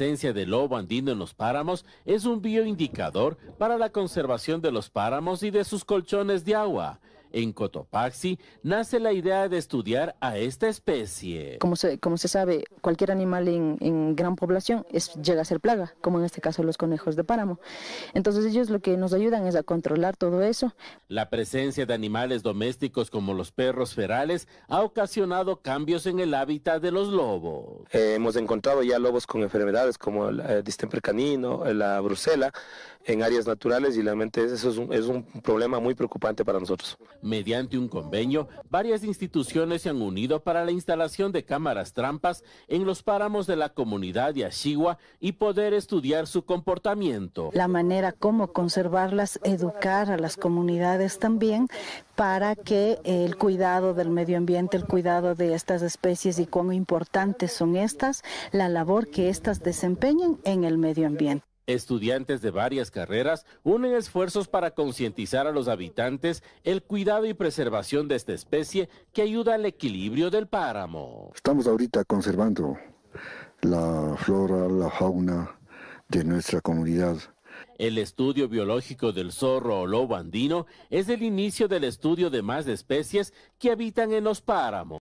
presencia del lobo andino en los páramos es un bioindicador para la conservación de los páramos y de sus colchones de agua. En Cotopaxi nace la idea de estudiar a esta especie. Como se, como se sabe, cualquier animal en, gran población llega a ser plaga, como en este caso los conejos de páramo. Entonces ellos lo que nos ayudan es a controlar todo eso. La presencia de animales domésticos como los perros ferales ha ocasionado cambios en el hábitat de los lobos. Eh, hemos encontrado ya lobos con enfermedades como el, eh, distemper canino, eh, la brucela, en áreas naturales y realmente eso es un problema muy preocupante para nosotros. Mediante un convenio, varias instituciones se han unido para la instalación de cámaras trampas en los páramos de la comunidad de Ashigua y poder estudiar su comportamiento. La manera como conservarlas, educar a las comunidades también para que el cuidado del medio ambiente, el cuidado de estas especies y cuán importantes son estas, la labor que estas desempeñan en el medio ambiente. Estudiantes de varias carreras unen esfuerzos para concientizar a los habitantes el cuidado y preservación de esta especie que ayuda al equilibrio del páramo. Estamos ahorita conservando la flora, la fauna de nuestra comunidad. El estudio biológico del zorro o lobo andino es el inicio del estudio de más especies que habitan en los páramos.